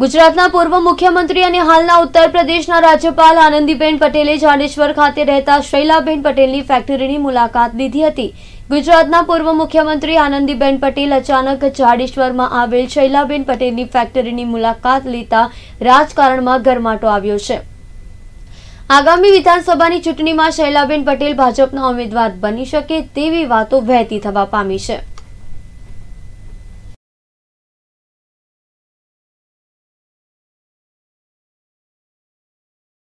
ગુજરાતના પૂર્વ મુખ્યમંત્રી અને હાલના ઉત્તર પ્રદેશના રાજ્યપાલ આનંદીબેન પટેલે જાડેશ્વર ખાતે રહેતા શૈલાબેન પટેલની ફેક્ટરીની મુલાકાત લીધી હતી ગુજરાતના પૂર્વ મુખ્યમંત્રી આનંદીબેન પટેલ અચાનક જાડેશ્વરમાં આવેલ શૈલાબેન પટેલની ફેક્ટરીની મુલાકાત લેતા રાજકારણમાં ગરમાટો આવ્યો છે આગામી વિધાનસભાની ચૂંટણીમાં શૈલાબેન પટેલ ભાજપના ઉમેદવાર બની શકે તેવી વાતો વહેતી થવા પામી છે